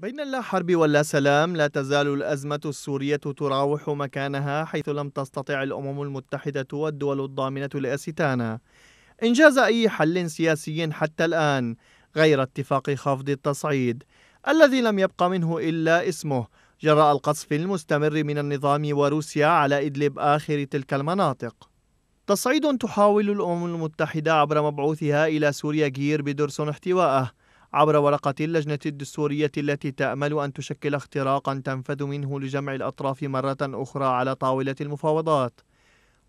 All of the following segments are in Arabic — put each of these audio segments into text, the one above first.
بين اللا حرب واللا سلام لا تزال الأزمة السورية تراوح مكانها حيث لم تستطع الأمم المتحدة والدول الضامنة لأستانا إنجاز أي حل سياسي حتى الآن غير اتفاق خفض التصعيد الذي لم يبق منه إلا اسمه جراء القصف المستمر من النظام وروسيا على إدلب آخر تلك المناطق تصعيد تحاول الأمم المتحدة عبر مبعوثها إلى سوريا جير بدرسون احتواءه عبر ورقة اللجنة الدستورية التي تأمل أن تشكل اختراقا تنفذ منه لجمع الأطراف مرة أخرى على طاولة المفاوضات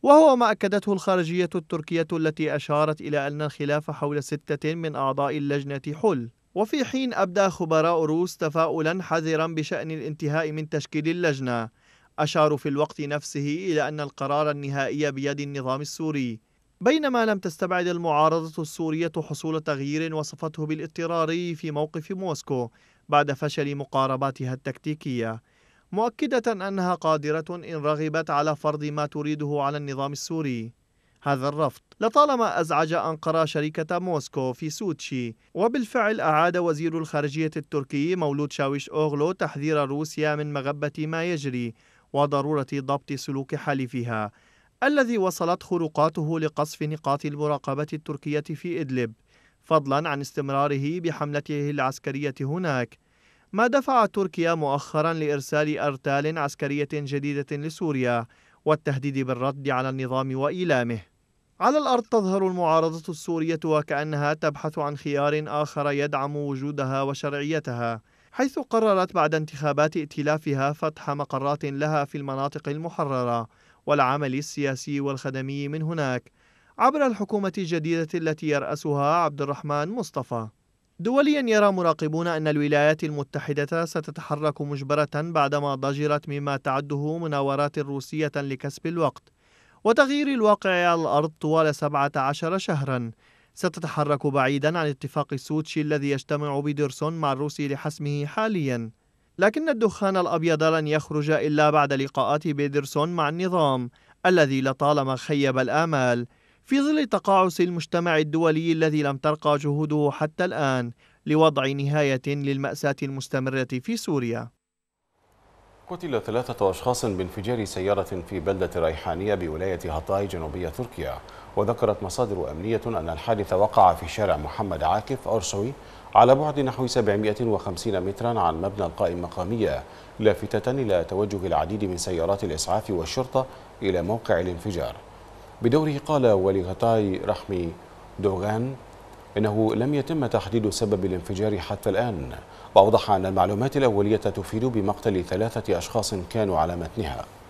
وهو ما أكدته الخارجية التركية التي أشارت إلى أن الخلاف حول ستة من أعضاء اللجنة حل وفي حين أبدى خبراء روس تفاؤلا حذرا بشأن الانتهاء من تشكيل اللجنة أشاروا في الوقت نفسه إلى أن القرار النهائي بيد النظام السوري بينما لم تستبعد المعارضة السورية حصول تغيير وصفته بالاضطراري في موقف موسكو بعد فشل مقارباتها التكتيكية مؤكدة أنها قادرة إن رغبت على فرض ما تريده على النظام السوري هذا الرفض لطالما أزعج أنقرة شركة موسكو في سوتشي وبالفعل أعاد وزير الخارجية التركي مولود شاويش أوغلو تحذير روسيا من مغبة ما يجري وضرورة ضبط سلوك حليفها الذي وصلت خروقاته لقصف نقاط المراقبة التركية في إدلب فضلا عن استمراره بحملته العسكرية هناك ما دفع تركيا مؤخرا لإرسال أرتال عسكرية جديدة لسوريا والتهديد بالرد على النظام وإيلامه على الأرض تظهر المعارضة السورية وكأنها تبحث عن خيار آخر يدعم وجودها وشرعيتها حيث قررت بعد انتخابات ائتلافها فتح مقرات لها في المناطق المحررة والعمل السياسي والخدمي من هناك عبر الحكومة الجديدة التي يرأسها عبد الرحمن مصطفى. دوليا يرى مراقبون أن الولايات المتحدة ستتحرك مجبرة بعدما ضجرت مما تعده مناورات روسية لكسب الوقت وتغيير الواقع على الأرض طوال 17 شهرا ستتحرك بعيدا عن اتفاق سوتشي الذي يجتمع بدرسون مع الروس لحسمه حاليا لكن الدخان الأبيض لن يخرج إلا بعد لقاءات بيدرسون مع النظام الذي لطالما خيب الآمال في ظل تقاعس المجتمع الدولي الذي لم ترقى جهوده حتى الآن لوضع نهاية للمأساة المستمرة في سوريا قتل ثلاثة أشخاص بانفجار سيارة في بلدة ريحانية بولاية هطاي جنوبية تركيا وذكرت مصادر أمنية أن الحادث وقع في شارع محمد عاكف أرسوي على بعد نحو 750 مترا عن مبنى القائمة المقامية لافتة إلى توجه العديد من سيارات الإسعاف والشرطة إلى موقع الانفجار بدوره قال ولي هطاي رحمي دوغان إنه لم يتم تحديد سبب الانفجار حتى الآن وأوضح أن المعلومات الأولية تفيد بمقتل ثلاثة أشخاص كانوا على متنها